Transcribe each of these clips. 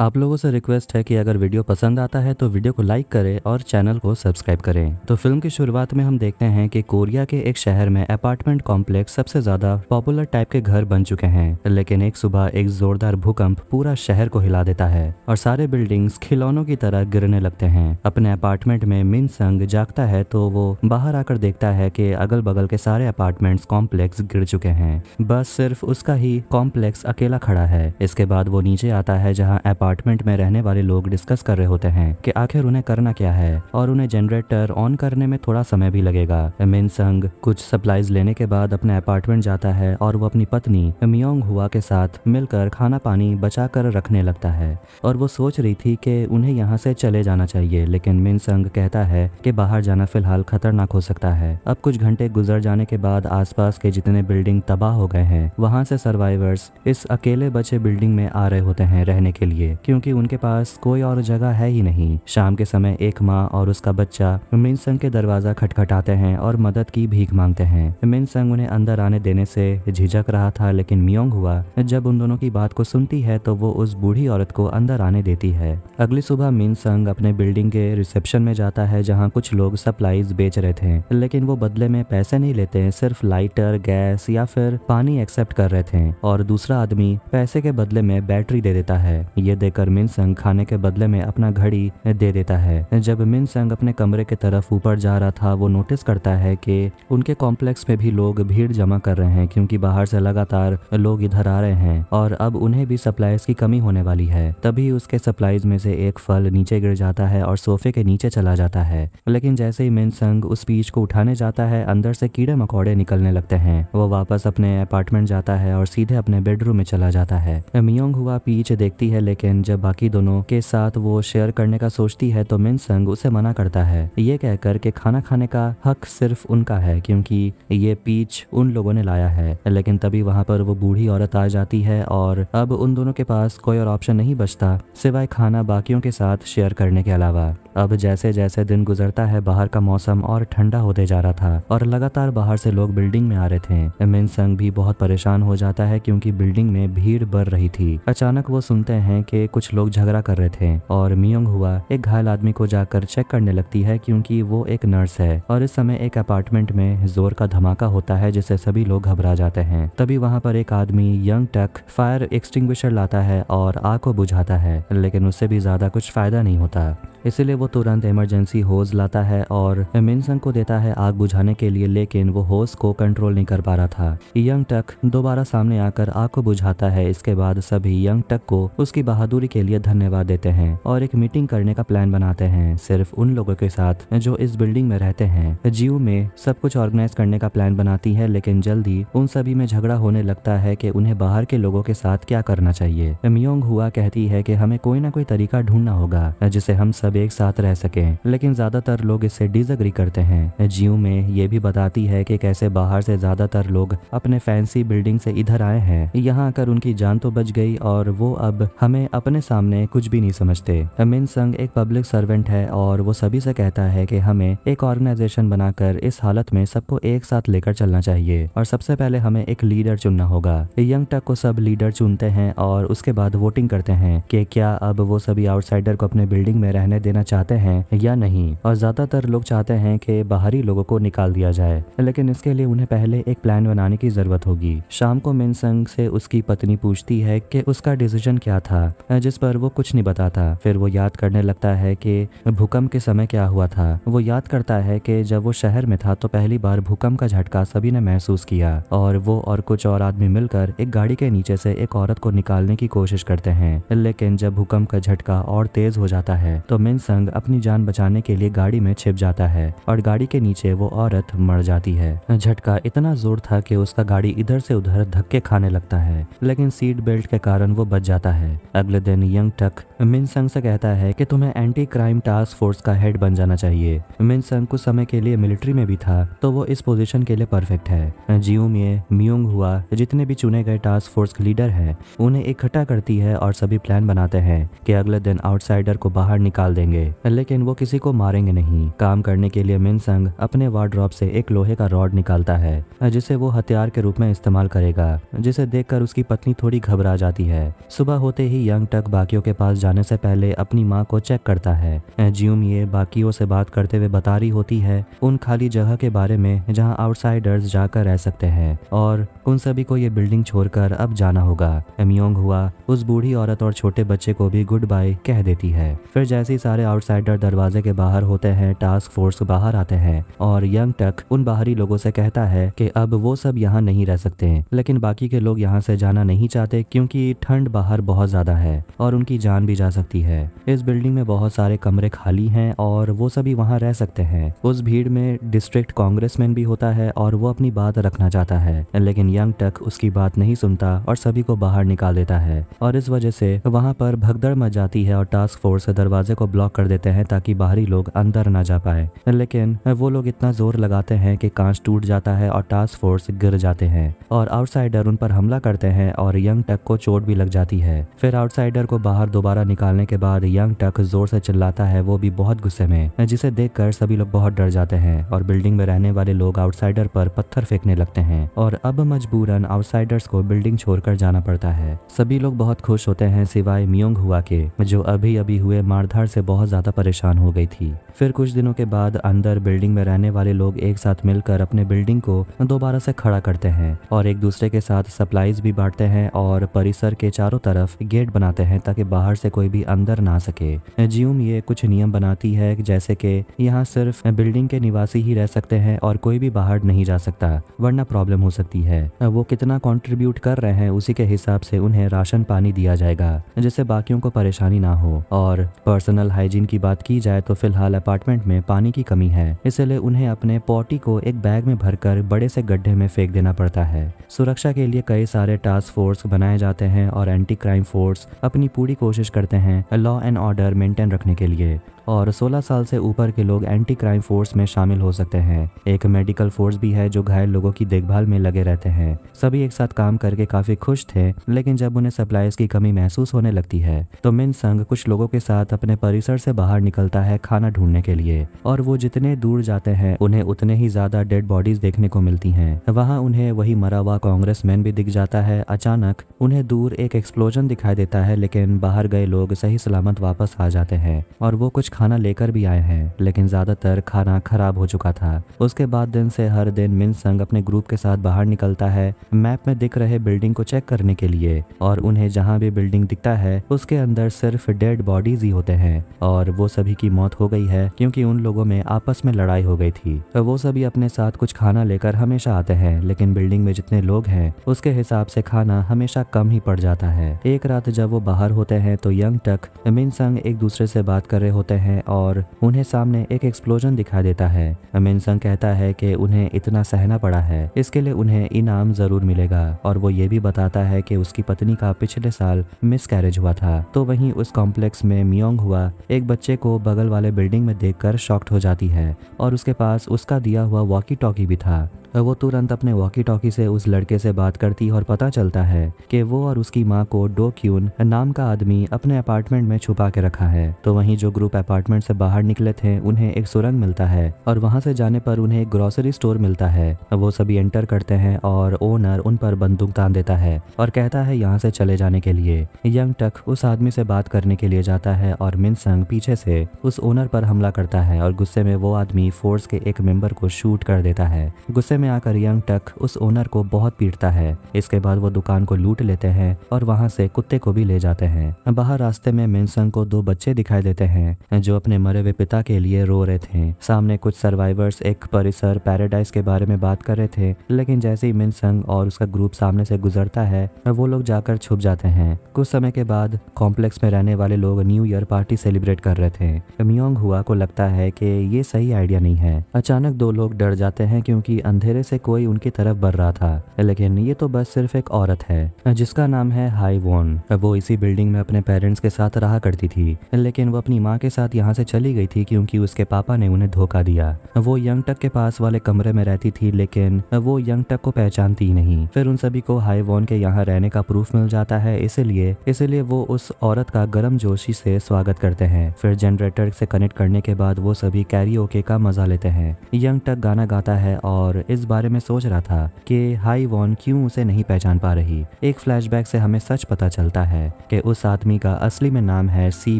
आप लोगों से रिक्वेस्ट है कि अगर वीडियो पसंद आता है तो वीडियो को लाइक करें और चैनल को सब्सक्राइब करें तो फिल्म की शुरुआत में हम देखते हैं कि कोरिया के एक शहर में अपार्टमेंट कॉम्प्लेक्स सबसे ज्यादा पॉपुलर टाइप के घर बन चुके हैं लेकिन एक सुबह एक जोरदार भूकंप पूरा शहर को हिला देता है और सारे बिल्डिंग्स खिलौनों की तरह गिरने लगते हैं अपने अपार्टमेंट में मिन संग जागता है तो वो बाहर आकर देखता है की अगल बगल के सारे अपार्टमेंट कॉम्प्लेक्स गिर चुके हैं बस सिर्फ उसका ही कॉम्प्लेक्स अकेला खड़ा है इसके बाद वो नीचे आता है जहाँ अपार्ट अपार्टमेंट में रहने वाले लोग डिस्कस कर रहे होते हैं कि आखिर उन्हें करना क्या है और उन्हें जनरेटर ऑन करने में थोड़ा समय भी लगेगा मिन संग कुछ सप्लाईज लेने के बाद अपने अपार्टमेंट जाता है और वो अपनी पत्नी मियोंग हुआ के साथ मिलकर खाना पानी बचा कर रखने लगता है और वो सोच रही थी कि उन्हें यहाँ से चले जाना चाहिए लेकिन मिन संग कहता है कि बाहर जाना फिलहाल खतरनाक हो सकता है अब कुछ घंटे गुजर जाने के बाद आसपास के जितने बिल्डिंग तबाह हो गए हैं वहाँ से सर्वाइवर्स इस अकेले बचे बिल्डिंग में आ रहे होते हैं रहने के लिए क्योंकि उनके पास कोई और जगह है ही नहीं शाम के समय एक माँ और उसका बच्चा मिनसंग के दरवाजा खटखटाते हैं और मदद की भीख मांगते हैं मिनसंग उन्हें अंदर आने देने से झिझक रहा था लेकिन मियोंग हुआ जब उन दोनों की बात को सुनती है तो वो उस बूढ़ी औरत को अंदर आने देती है अगली सुबह मिनसंग अपने बिल्डिंग के रिसेप्शन में जाता है जहाँ कुछ लोग सप्लाईज बेच रहे थे लेकिन वो बदले में पैसे नहीं लेते सिर्फ लाइटर गैस या फिर पानी एक्सेप्ट कर रहे थे और दूसरा आदमी पैसे के बदले में बैटरी दे देता है ये देकर मिन संग खाने के बदले में अपना घड़ी दे देता है जब मिन संग अपने कमरे के तरफ ऊपर जा रहा था वो नोटिस करता है कि उनके कॉम्प्लेक्स में भी लोग भीड़ जमा कर रहे हैं क्योंकि बाहर से लगातार लोग इधर आ रहे हैं और अब उन्हें भी सप्लाईज की कमी होने वाली है तभी उसके सप्लाईज में से एक फल नीचे गिर जाता है और सोफे के नीचे चला जाता है लेकिन जैसे ही मिन संग उस बीज को उठाने जाता है अंदर से कीड़े मकोड़े निकलने लगते हैं वो वापस अपने अपार्टमेंट जाता है और सीधे अपने बेडरूम में चला जाता है मियोंग हुआ पीछे देखती है लेकिन लेकिन जब बाकी दोनों के साथ वो शेयर करने का सोचती है तो मिनसंग उसे मना करता है ये कहकर के खाना खाने का हक सिर्फ उनका है क्योंकि ये पीच उन लोगों ने लाया है लेकिन तभी वहाँ पर वो बूढ़ी औरत आ जाती है और अब उन दोनों के पास कोई और ऑप्शन नहीं बचता सिवाय खाना बाकियों के साथ शेयर करने के अलावा अब जैसे जैसे दिन गुजरता है बाहर का मौसम और ठंडा होते जा रहा था और लगातार बाहर से लोग बिल्डिंग में आ रहे थे मिन संग भी बहुत परेशान हो जाता है क्योंकि बिल्डिंग में भीड़ बढ़ रही थी अचानक वो सुनते हैं कि कुछ लोग झगड़ा कर रहे थे और मियोंग हुआ एक घायल आदमी को जाकर चेक करने लगती है क्योंकि वो एक नर्स है और इस समय एक अपार्टमेंट में जोर का धमाका होता है जिससे सभी लोग घबरा जाते हैं तभी वहाँ पर एक आदमी यंग टक फायर एक्सटिंग लाता है और आग को बुझाता है लेकिन उससे भी ज्यादा कुछ फायदा नहीं होता इसलिए वो तुरंत इमरजेंसी होज लाता है और मिनसंग को देता है आग बुझाने के लिए लेकिन वो होज को कंट्रोल नहीं कर पा रहा था यंग टक दोबारा सामने आकर आग को बुझाता है इसके बाद सभी यंग टक को उसकी बहादुरी के लिए धन्यवाद देते हैं और एक मीटिंग करने का प्लान बनाते हैं सिर्फ उन लोगों के साथ जो इस बिल्डिंग में रहते हैं जियो में सब कुछ ऑर्गेनाइज करने का प्लान बनाती है लेकिन जल्दी उन सभी में झगड़ा होने लगता है कि उन्हें बाहर के लोगों के साथ क्या करना चाहिए मियोंग हुआ कहती है कि हमें कोई ना कोई तरीका ढूंढना होगा जिसे हम सब सब एक साथ रह सके लेकिन ज्यादातर लोग इससे डिजग्री करते हैं जियो में ये भी बताती है की कैसे बाहर से ज्यादातर लोग अपने फैंसी बिल्डिंग से इधर आए हैं यहाँ आकर उनकी जान तो बच गई और वो अब हमें अपने सामने कुछ भी नहीं समझते मिन संग एक पब्लिक सर्वेंट है और वो सभी से कहता है कि हमें एक ऑर्गेनाइजेशन बनाकर इस हालत में सबको एक साथ लेकर चलना चाहिए और सबसे पहले हमें एक लीडर चुनना होगा यंग टक को सब लीडर चुनते हैं और उसके बाद वोटिंग करते हैं कि क्या अब वो सभी आउटसाइडर को अपने बिल्डिंग में रहने देना चाहते हैं या नहीं और ज्यादातर लोग चाहते हैं कि बाहरी लोगों को निकाल दिया जाए लेकिन इसके लिए उन्हें पहले एक प्लान बनाने की जरूरत होगी शाम को मिनसंग से उसकी पत्नी पूछती है कि उसका डिसीजन क्या था जिस पर वो कुछ नहीं बताता फिर वो याद करने लगता है कि भूकंप के समय क्या हुआ था वो याद करता है कि जब वो शहर में था तो पहली बार भूकंप का झटका सभी ने महसूस किया और वो और कुछ और आदमी मिलकर एक गाड़ी के नीचे से एक औरत को निकालने की कोशिश करते हैं लेकिन जब भूकंप का झटका और तेज हो जाता है तो मेन संग अपनी जान बचाने के लिए गाड़ी में छिप जाता है और गाड़ी के नीचे वो औरत मर जाती है झटका इतना जोर था कि उसका गाड़ी इधर से उधर धक्के खाने लगता है लेकिन सीट बेल्ट के कारण वो बच जाता है अगले दिन यंग टक मिनसंग से कहता है कि तुम्हें एंटी क्राइम टास्क फोर्स का हेड बन जाना चाहिए मिनसंग कुछ समय के लिए मिलिट्री में भी था तो वो इस पोजीशन के लिए परफेक्ट है जियो ये हुआ जितने भी चुने गए टास्क फोर्स के लीडर है उन्हें इकट्ठा करती है और सभी प्लान बनाते हैं की अगले दिन आउटसाइडर को बाहर निकाल देंगे लेकिन वो किसी को मारेंगे नहीं काम करने के लिए मिनसंग अपने वार्ड्रॉप से एक लोहे का रॉड निकालता है जिसे वो हथियार के रूप में इस्तेमाल करेगा जिसे देखकर उसकी पत्नी थोड़ी घबरा जाती है सुबह होते ही यंग टक बाकियों के पास जाने से पहले अपनी माँ को चेक करता है ज्यूम ये बाकियों से बात करते हुए बता रही होती है उन खाली जगह के बारे में जहाँ आउटसाइडर्स जाकर रह सकते हैं और उन सभी को ये बिल्डिंग छोड़कर अब जाना होगा एमियोंग हुआ उस बूढ़ी औरत और छोटे बच्चे को भी गुड बाय कह देती है फिर जैसे ही सारे आउटसाइडर दरवाजे के बाहर होते हैं टास्क फोर्स बाहर आते हैं और यंग टक उन बाहरी लोगों से कहता है कि अब वो सब यहाँ नहीं रह सकते लेकिन बाकी के लोग यहाँ से जाना नहीं चाहते क्योंकि ठंड बाहर बहुत ज्यादा है और उनकी जान भी जा सकती है इस बिल्डिंग में बहुत सारे कमरे खाली हैं और वो सभी वहाँ रह सकते हैं उस भीड़ में डिस्ट्रिक्ट कांग्रेस भी होता है और वो अपनी बात रखना चाहता है लेकिन यंग टक उसकी बात नहीं सुनता और सभी को बाहर निकाल देता है और इस वजह से वहाँ पर भगदड़ मच जाती है और टास्क फोर्स दरवाजे को ब्लॉक ब्लॉक कर देते हैं ताकि बाहरी लोग अंदर ना जा पाए लेकिन वो लोग इतना जोर लगाते हैं कि कांच टूट जाता है और टास्क फोर्स गिर जाते हैं और आउटसाइडर उन पर हमला करते हैं और यंग टक को चोट भी लग जाती है फिर आउटसाइडर को बाहर दोबारा निकालने के बाद यंग टक जोर से चिल्लाता है वो भी बहुत गुस्से में जिसे देख सभी लोग बहुत डर जाते हैं और बिल्डिंग में रहने वाले लोग आउटसाइडर पर पत्थर फेंकने लगते हैं और अब मजबूरन आउटसाइडर्स को बिल्डिंग छोड़कर जाना पड़ता है सभी लोग बहुत खुश होते हैं सिवाय मियोंग हुआ के जो अभी अभी हुए मारधार से बहुत ज़्यादा परेशान हो गई थी फिर कुछ दिनों के बाद अंदर बिल्डिंग में रहने वाले लोग एक साथ मिलकर अपने बिल्डिंग को दोबारा से खड़ा करते हैं और एक दूसरे के साथ सप्लाईज भी बांटते हैं और परिसर के चारों तरफ गेट बनाते हैं ताकि बाहर से कोई भी अंदर ना सके जीयूम ये कुछ नियम बनाती है जैसे कि यहाँ सिर्फ बिल्डिंग के निवासी ही रह सकते हैं और कोई भी बाहर नहीं जा सकता वरना प्रॉब्लम हो सकती है वो कितना कॉन्ट्रीब्यूट कर रहे हैं उसी के हिसाब से उन्हें राशन पानी दिया जाएगा जिससे बाकियों को परेशानी ना हो और पर्सनल पर्सनल हाइजीन की बात की जाए तो फिलहाल अपार्टमेंट में पानी की कमी है इसलिए उन्हें अपने पॉटी को एक बैग में भरकर बड़े से गड्ढे में फेंक देना पड़ता है सुरक्षा के लिए कई सारे टास्क फोर्स बनाए जाते हैं और एंटी क्राइम फोर्स अपनी पूरी कोशिश करते हैं लॉ एंड ऑर्डर मेंटेन रखने के लिए और 16 साल से ऊपर के लोग एंटी क्राइम फोर्स में शामिल हो सकते हैं एक मेडिकल फोर्स भी है जो घायल लोगों की देखभाल में लगे रहते हैं सभी एक साथ काम करके काफी खुश थे लेकिन जब उन्हें सप्लाईज की कमी महसूस होने लगती है तो मिन संघ कुछ लोगों के साथ अपने परिसर से बाहर निकलता है खाना ढूंढने के लिए और वो जितने दूर जाते हैं उन्हें उतने ही ज्यादा डेड बॉडीज देखने को मिलती है वहाँ उन्हें वही मरा हुआ कांग्रेस मैन भी दिख जाता है अचानक उन्हें दूर एक एक्सप्लोजन दिखाई देता है लेकिन बाहर गए लोग सही सलामत वापस आ जाते हैं और वो कुछ खाना लेकर भी आए हैं लेकिन ज़्यादातर खाना खराब हो चुका था उसके बाद दिन से हर दिन मिन संग अपने ग्रुप के साथ बाहर निकलता है मैप में दिख रहे बिल्डिंग को चेक करने के लिए और उन्हें जहाँ भी बिल्डिंग दिखता है उसके अंदर सिर्फ डेड बॉडीज ही होते हैं और वो सभी की मौत हो गई है क्योंकि उन लोगों में आपस में लड़ाई हो गई थी वो सभी अपने साथ कुछ खाना लेकर हमेशा आते हैं लेकिन बिल्डिंग में जितने लोग हैं उसके हिसाब से खाना हमेशा कम ही पड़ जाता है एक रात जब वो बाहर होते हैं तो यंग टक मिनसंग एक दूसरे से बात कर रहे होते हैं है और उन्हें सामने एक एक्सप्लोजन दिखा देता है अमेनसंग कहता है कि उन्हें इतना सहना पड़ा है इसके लिए उन्हें इनाम जरूर मिलेगा और वो ये भी बताता है कि उसकी पत्नी का पिछले साल मिस कैरेज हुआ था तो वहीं उस कॉम्प्लेक्स में मियोंग हुआ एक बच्चे को बगल वाले बिल्डिंग में देख कर हो जाती है और उसके पास उसका दिया हुआ वॉकी टॉकी भी था वो तुरंत अपने वॉकी टॉकी से उस लड़के से बात करती और पता चलता है कि वो और उसकी माँ को डो क्यून नाम का आदमी अपने अपार्टमेंट में छुपा के रखा है तो वहीं जो ग्रुप अपार्टमेंट से बाहर निकले थे उन्हें एक सुरंग मिलता है और वहां से जाने पर उन्हें एक ग्रोसरी स्टोर मिलता है वो सभी एंटर करते हैं और ओनर उन पर बंदूक तान देता है और कहता है यहाँ से चले जाने के लिए यंग टक उस आदमी से बात करने के लिए जाता है और मिनसंग पीछे से उस ओनर पर हमला करता है और गुस्से में वो आदमी फोर्स के एक मेंबर को शूट कर देता है गुस्से में आकर यंग टक उस ओनर को बहुत पीटता है इसके बाद वो दुकान को लूट लेते हैं और वहाँ से कुत्ते को भी ले जाते हैं बाहर रास्ते में मिनसंग को दो बच्चे दिखाई देते हैं जो अपने मरे हुए पिता के लिए रो रहे थे सामने कुछ सर्वाइवर्स एक परिसर पैराडाइज के बारे में बात कर रहे थे लेकिन जैसे ही मिनसंग और उसका ग्रुप सामने से गुजरता है वो लोग जाकर छुप जाते हैं कुछ समय के बाद कॉम्प्लेक्स में रहने वाले लोग न्यू ईयर पार्टी सेलिब्रेट कर रहे थे मियोंग हुआ को लगता है कि ये सही आइडिया नहीं है अचानक दो लोग डर जाते हैं क्योंकि अंधे अंधेरे से कोई उनकी तरफ बढ़ रहा था लेकिन ये तो बस सिर्फ एक औरत है जिसका नाम है हाई वोन वो इसी बिल्डिंग में अपने पेरेंट्स के साथ रहा करती थी लेकिन वो अपनी माँ के साथ यहाँ से चली गई थी क्योंकि उसके पापा ने उन्हें धोखा दिया वो यंग टक के पास वाले कमरे में रहती थी लेकिन वो यंग टक को पहचानती नहीं फिर उन सभी को हाई वोन के यहाँ रहने का प्रूफ मिल जाता है इसीलिए इसीलिए वो उस औरत का गर्म जोशी से स्वागत करते हैं फिर जनरेटर से कनेक्ट करने के बाद वो सभी कैरी का मजा लेते हैं यंग टक गाना गाता है और इस इस बारे में सोच रहा था कि हाई वॉन क्यों उसे नहीं पहचान पा रही एक फ्लैशबैक से हमें सच पता चलता है कि उस आदमी का असली में नाम है सी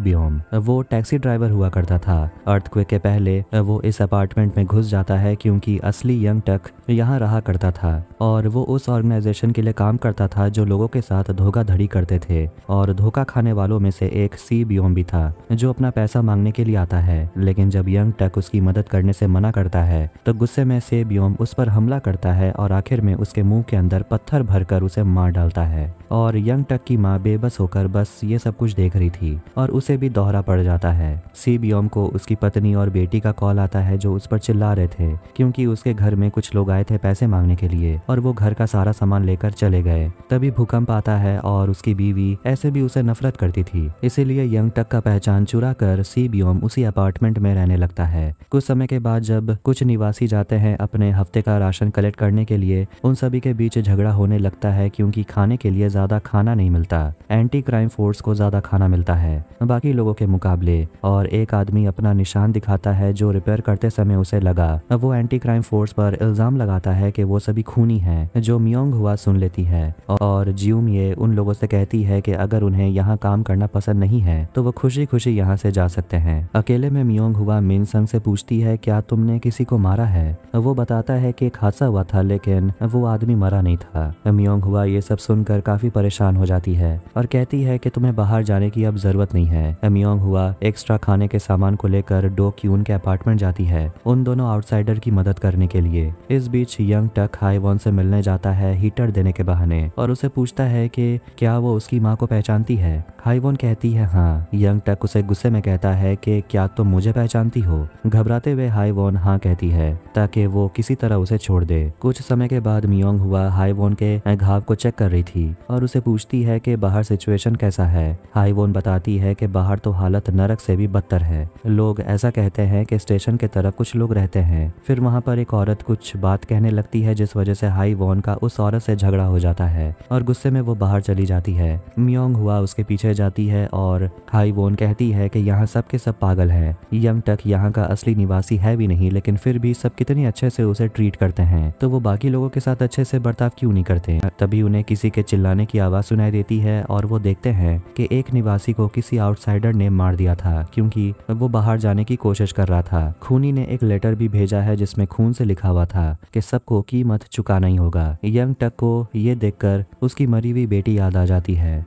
बियोम वो टैक्सी ड्राइवर हुआ करता था अर्थक्वेक के पहले वो इस अपार्टमेंट में घुस जाता है क्योंकि असली यंग टक यहाँ रहा करता था और वो उस ऑर्गेनाइजेशन के लिए काम करता था जो लोगों के साथ धोखाधड़ी करते थे और धोखा खाने वालों में से एक सी बियोम भी था जो अपना पैसा मांगने के लिए आता है लेकिन जब यंग टक उसकी मदद करने से मना करता है तो गुस्से में से बियोम उस पर हमला करता है और आखिर में उसके मुंह के अंदर पत्थर भरकर उसे मार डालता है और यंग टक की माँ बेबस होकर बस ये सब कुछ देख रही थी और उसे भी दोहरा पड़ जाता है सीबियोम को उसकी पत्नी और बेटी का कॉल आता है जो उस पर चिल्ला रहे थे क्योंकि उसके घर में कुछ लोग आए थे पैसे मांगने के लिए और वो घर का सारा सामान लेकर चले गए तभी भूकंप आता है और उसकी बीवी ऐसे भी उसे नफरत करती थी इसीलिए यंग टक का पहचान चुरा कर सीबियोम उसी अपार्टमेंट में रहने लगता है कुछ समय के बाद जब कुछ निवासी जाते हैं अपने हफ्ते का राशन कलेक्ट करने के लिए उन सभी के बीच झगड़ा होने लगता है क्योंकि खाने के लिए ज़्यादा खाना नहीं मिलता एंटी क्राइम फोर्स को ज़्यादा खाना मिलता है बाकी लोगों के मुकाबले और एक आदमी अपना निशान दिखाता है जो रिपेयर करते समय उसे लगा वो एंटी क्राइम फोर्स पर इल्ज़ाम लगाता है कि वो सभी खूनी हैं जो मियोंग हुआ सुन लेती है और जियोम ये उन लोगों से कहती है कि अगर उन्हें यहाँ काम करना पसंद नहीं है तो वो खुशी खुशी यहाँ से जा सकते हैं अकेले में मियोंग हुआ मिनसंग से पूछती है क्या तुमने किसी को मारा है वो बताता है कि एक हादसा हुआ था लेकिन वो आदमी मरा नहीं था मियोंग हुआ ये सब सुनकर काफी परेशान हो जाती है और कहती है कि तुम्हें बाहर जाने की अब जरूरत नहीं है मियोंग हुआ एक्स्ट्रा खाने के सामान को लेकर डो क्यून के अपार्टमेंट जाती है उन दोनों आउटसाइडर की मदद करने के लिए इस बीच यंग टक हाईवॉन से मिलने जाता है हीटर देने के बहाने और उसे पूछता है की क्या वो उसकी माँ को पहचानती है हाईवॉन कहती है हाँ यंग टक उसे गुस्से में कहता है की क्या तुम मुझे पहचानती हो घबराते हुए हाईवॉन हाँ कहती है ताकि वो किसी तरह उसे छोड़ दे कुछ समय के बाद मियोंग हुआ हाईवोन के घाव को चेक कर रही थी और उसे पूछती है कि बाहर सिचुएशन कैसा है हाईवोन बताती है कि बाहर तो हालत नरक से भी बदतर है लोग ऐसा कहते हैं कि स्टेशन के तरफ कुछ लोग रहते हैं फिर वहाँ पर एक औरत कुछ बात कहने लगती है जिस वजह से हाई का उस औरत से झगड़ा हो जाता है और गुस्से में वो बाहर चली जाती है मियोंग हुआ उसके पीछे जाती है और हाई वोन कहती है कि यहाँ सब के सब पागल है यंग टक यहाँ का असली निवासी है भी नहीं लेकिन फिर भी सब कितने अच्छे से उसे ट्रीट कर करते हैं तो वो बाकी लोगों के साथ अच्छे से बर्ताव क्यों नहीं करते तभी उन्हें किसी के चिल्लाने की आवाज सुनाई देती है और वो देखते हैं कि एक निवासी को किसी आउटसाइडर ने मार दिया था क्योंकि वो बाहर जाने की कोशिश कर रहा था खूनी ने एक लेटर भी भेजा है जिसमे खून से लिखा हुआ था की सबको कीमत चुकाना ही होगा यंग टक को ये देख उसकी मरी हुई बेटी याद आ जाती है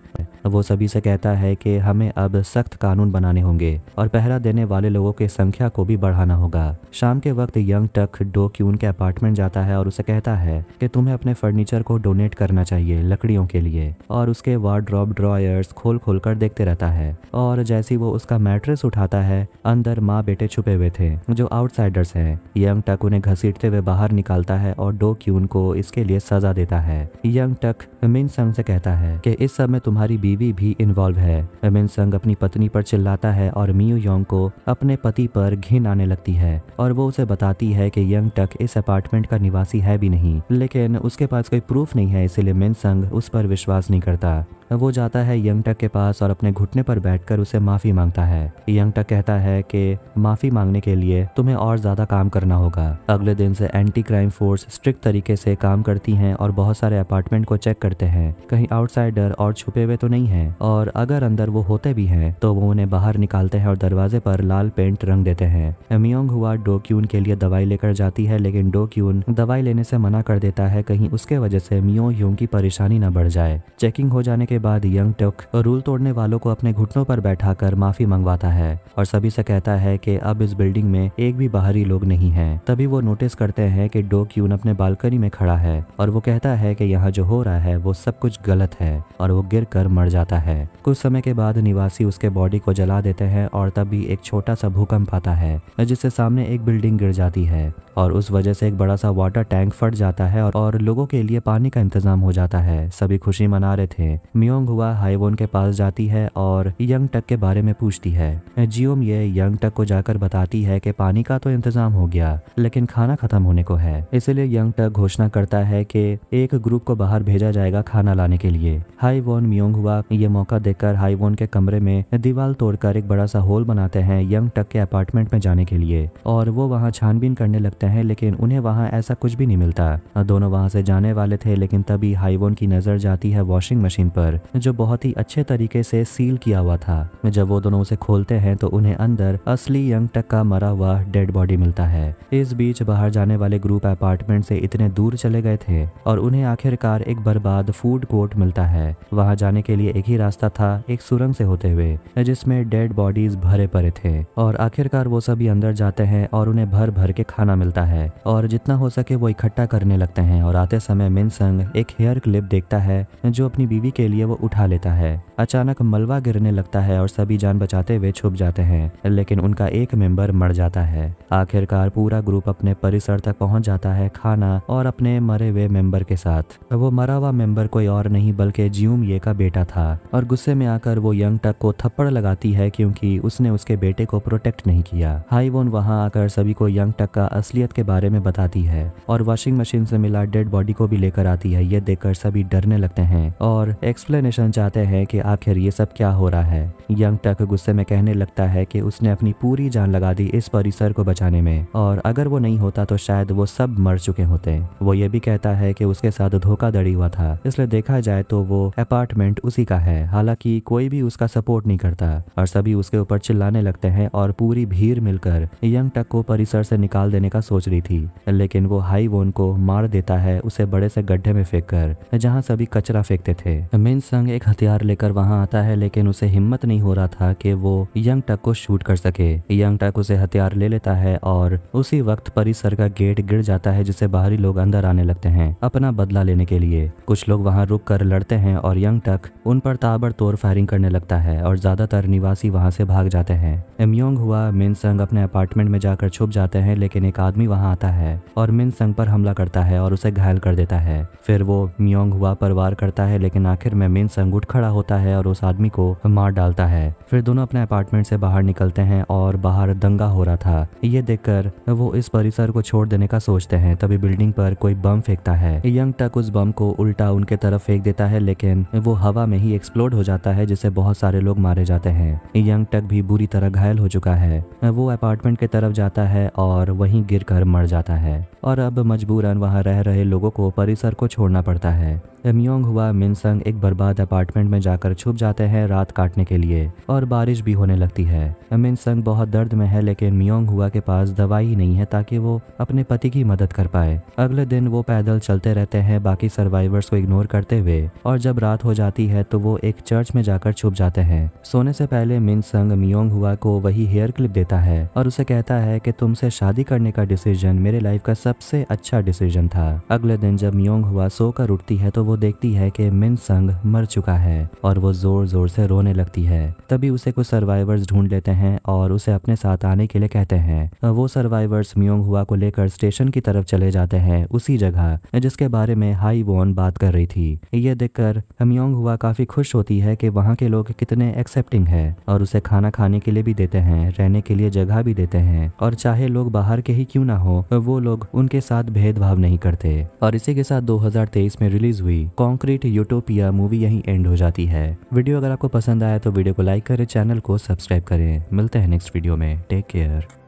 वो सभी से कहता है कि हमें अब सख्त कानून बनाने होंगे और पहरा देने वाले लोगों की संख्या को भी बढ़ाना होगा शाम के वक्त यंग टक डो क्यून के अपार्टमेंट अपार्टमेंट जाता है और उसे कहता है कि तुम्हें अपने फर्नीचर को डोनेट करना चाहिए लकड़ियों के लिए और उसके वार्ड्रॉप ड्रॉयर्स खोल खोल कर देखते रहता है और जैसी वो उसका मैट्रेस उठाता है अंदर माँ बेटे छुपे हुए थे जो आउटसाइडर्स हैं यंग टक उन्हें घसीटते हुए बाहर निकालता है और डो क्यून को इसके लिए सजा देता है यंग टक मिन संग से कहता है कि इस सब में तुम्हारी बीवी भी इन्वॉल्व है मिन संग अपनी पत्नी पर चिल्लाता है और मियो योंग को अपने पति पर घिन आने लगती है और वो उसे बताती है कि यंग टक इस अपार्टमेंट अपार्टमेंट का निवासी है भी नहीं लेकिन उसके पास कोई प्रूफ नहीं है इसीलिए मिनसंग उस पर विश्वास नहीं करता वो जाता है यंगटक के पास और अपने घुटने पर बैठकर उसे माफी मांगता है टक कहता है कि माफी मांगने के लिए तुम्हें और ज्यादा काम करना होगा अगले दिन से एंटी क्राइम फोर्स स्ट्रिक्ट तरीके से काम करती है और बहुत सारे अपार्टमेंट को चेक करते हैं कहीं आउटसाइडर और छुपे हुए तो नहीं है और अगर अंदर वो होते भी हैं तो वो उन्हें बाहर निकालते हैं और दरवाजे पर लाल पेंट रंग देते हैं मियोंग हुआ डोक्यून के लिए दवाई लेकर जाती है लेकिन डोक्यून दवाई लेने से मना कर देता है कहीं उसके वजह से मियो ह्यूंग की परेशानी न बढ़ जाए चेकिंग हो जाने के बाद यंग टुक रूल तोड़ने वालों को अपने घुटनों पर कर माफी मंगवाता है और सभी से कहता है कि अब इस बिल्डिंग में एक भी बाहरी लोग नहीं है तभी वो नोटिस करते हैं कि डो क्यून अपने बालकनी में खड़ा है और वो कहता है कि यहाँ जो हो रहा है वो सब कुछ गलत है और वो गिर कर मर जाता है कुछ समय के बाद निवासी उसके बॉडी को जला देते हैं और तभी एक छोटा सा भूकंप आता है जिससे सामने एक बिल्डिंग गिर जाती है और उस वजह से एक बड़ा सा वाटर टैंक फट जाता है और, और लोगों के लिए पानी का इंतजाम हो जाता है सभी खुशी मना रहे थे मियोंग हुआ हाईवोन के पास जाती है और यंग टक के बारे में पूछती है जियोम ये यंग टक को जाकर बताती है कि पानी का तो इंतजाम हो गया लेकिन खाना खत्म होने को है इसलिए यंग टक घोषणा करता है कि एक ग्रुप को बाहर भेजा जाएगा खाना लाने के लिए हाईवोन मियोंग हुआ ये मौका देखकर हाईवोन के कमरे में दीवार तोड़कर एक बड़ा सा होल बनाते हैं यंग टक के अपार्टमेंट में जाने के लिए और वो वहाँ छानबीन करने लगते हैं लेकिन उन्हें वहाँ ऐसा कुछ भी नहीं मिलता दोनों वहाँ से जाने वाले थे लेकिन तभी हाईवोन की नजर जाती है वॉशिंग मशीन पर अंदर जो बहुत ही अच्छे तरीके से सील किया हुआ था जब वो दोनों उसे खोलते हैं तो उन्हें अंदर असली यंग टक का मरा हुआ डेड बॉडी मिलता है इस बीच बाहर जाने वाले ग्रुप अपार्टमेंट से इतने दूर चले गए थे और उन्हें आखिरकार एक बर्बाद फूड कोर्ट मिलता है वहां जाने के लिए एक ही रास्ता था एक सुरंग से होते हुए जिसमें डेड बॉडीज भरे पड़े थे और आखिरकार वो सभी अंदर जाते हैं और उन्हें भर भर के खाना मिलता है और जितना हो सके वो इकट्ठा करने लगते हैं और आते समय मिनसंग एक हेयर क्लिप देखता है जो अपनी बीवी के लिए लिए वो उठा लेता है अचानक मलबा गिरने लगता है और सभी जान बचाते हुए छुप जाते हैं लेकिन उनका एक मेंबर मर जाता है आखिरकार पूरा ग्रुप अपने परिसर तक पहुंच जाता है खाना और अपने मरे हुए मेंबर के साथ वो मरा हुआ मेंबर कोई और नहीं बल्कि जियूम ये का बेटा था और गुस्से में आकर वो यंग टक को थप्पड़ लगाती है क्योंकि उसने उसके बेटे को प्रोटेक्ट नहीं किया हाईवोन वहाँ आकर सभी को यंग टक का असलियत के बारे में बताती है और वॉशिंग मशीन से मिला डेड बॉडी को भी लेकर आती है ये देखकर सभी डरने लगते हैं और एक्सप्ल एक्सप्लेनेशन चाहते हैं कि आखिर ये सब क्या हो रहा है यंग टक गुस्से में कहने लगता है कि उसने अपनी पूरी जान लगा दी इस परिसर को बचाने में और अगर वो नहीं होता तो शायद वो सब मर चुके होते वो ये भी कहता है कि उसके साथ धोखाधड़ी हुआ था इसलिए देखा जाए तो वो अपार्टमेंट उसी का है हालांकि कोई भी उसका सपोर्ट नहीं करता और सभी उसके ऊपर चिल्लाने लगते हैं और पूरी भीड़ मिलकर यंग टक को परिसर से निकाल देने का सोच रही थी लेकिन वो हाई वोन को मार देता है उसे बड़े से गड्ढे में फेंक कर जहाँ सभी कचरा फेंकते थे मेन संग एक हथियार लेकर वहां आता है लेकिन उसे हिम्मत नहीं हो रहा था कि वो यंग टक को शूट कर सके यंग टक उसे हथियार ले लेता है और उसी वक्त परिसर का गेट गिर जाता है जिससे बाहरी लोग अंदर आने लगते हैं अपना बदला लेने के लिए कुछ लोग वहां रुक कर लड़ते हैं और यंग टक उन पर ताबड़तोड़ फायरिंग करने लगता है और ज्यादातर निवासी वहां से भाग जाते हैं एमयोंग हुआ मिन संग अपने अपार्टमेंट में जाकर छुप जाते हैं लेकिन एक आदमी वहां आता है और मिन संग पर हमला करता है और उसे घायल कर देता है फिर वो मियोंग हुआ पर वार करता है लेकिन आखिर में संग उठ खड़ा होता है और उस आदमी को मार डालता है फिर दोनों अपने अपार्टमेंट से बाहर निकलते हैं और बाहर दंगा हो रहा था ये देखकर वो इस परिसर को छोड़ देने का सोचते हैं तभी बिल्डिंग पर कोई बम फेंकता है यंग टक उस बम को उल्टा उनके तरफ फेंक देता है लेकिन वो हवा में ही एक्सप्लोड हो जाता है जिससे बहुत सारे लोग मारे जाते हैं यंग टक भी बुरी तरह घायल हो चुका है वो अपार्टमेंट के तरफ जाता है और वहीं गिर मर जाता है और अब मजबूरन वहाँ रह रहे लोगों को परिसर को छोड़ना पड़ता है एमयोंग हुआ मिनसंग एक बर्बाद अपार्टमेंट में जाकर छुप जाते हैं रात काटने के लिए और बारिश भी होने लगती है मिनसंग बहुत दर्द में है लेकिन मियोंग हुआ के पास दवाई ही नहीं है ताकि वो अपने पति की मदद कर पाए अगले दिन वो पैदल चलते रहते हैं बाकी सर्वाइवर्स को इग्नोर करते हुए और जब रात हो जाती है तो वो एक चर्च में जाकर छुप जाते हैं सोने से पहले मिनसंग मियोंग हुआ को वही हेयर क्लिप देता है और उसे कहता है कि तुमसे शादी करने का डिसीजन मेरे लाइफ का सबसे अच्छा डिसीजन था अगले दिन जब म्योंग हुआ सोकर उठती है तो वो देखती है कि मिन संग मर चुका है और वो जोर जोर से रोने लगती है तभी उसे कुछ सर्वाइवर्स ढूंढ लेते हैं और उसे अपने साथ आने के लिए कहते हैं वो सर्वाइवर्स म्योंग हुआ को लेकर स्टेशन की तरफ चले जाते हैं उसी जगह जिसके बारे में हाई वोन बात कर रही थी ये देखकर म्योंग हुआ काफी खुश होती है कि वहाँ के लोग कितने एक्सेप्टिंग है और उसे खाना खाने के लिए भी देते हैं रहने के लिए जगह भी देते हैं और चाहे लोग बाहर के ही क्यों ना हो वो लोग उनके साथ भेदभाव नहीं करते और इसी के साथ 2023 में रिलीज हुई कॉन्क्रीट यूटोपिया मूवी यहीं एंड हो जाती है वीडियो अगर आपको पसंद आया तो वीडियो को लाइक करें चैनल को सब्सक्राइब करें मिलते हैं नेक्स्ट वीडियो में टेक केयर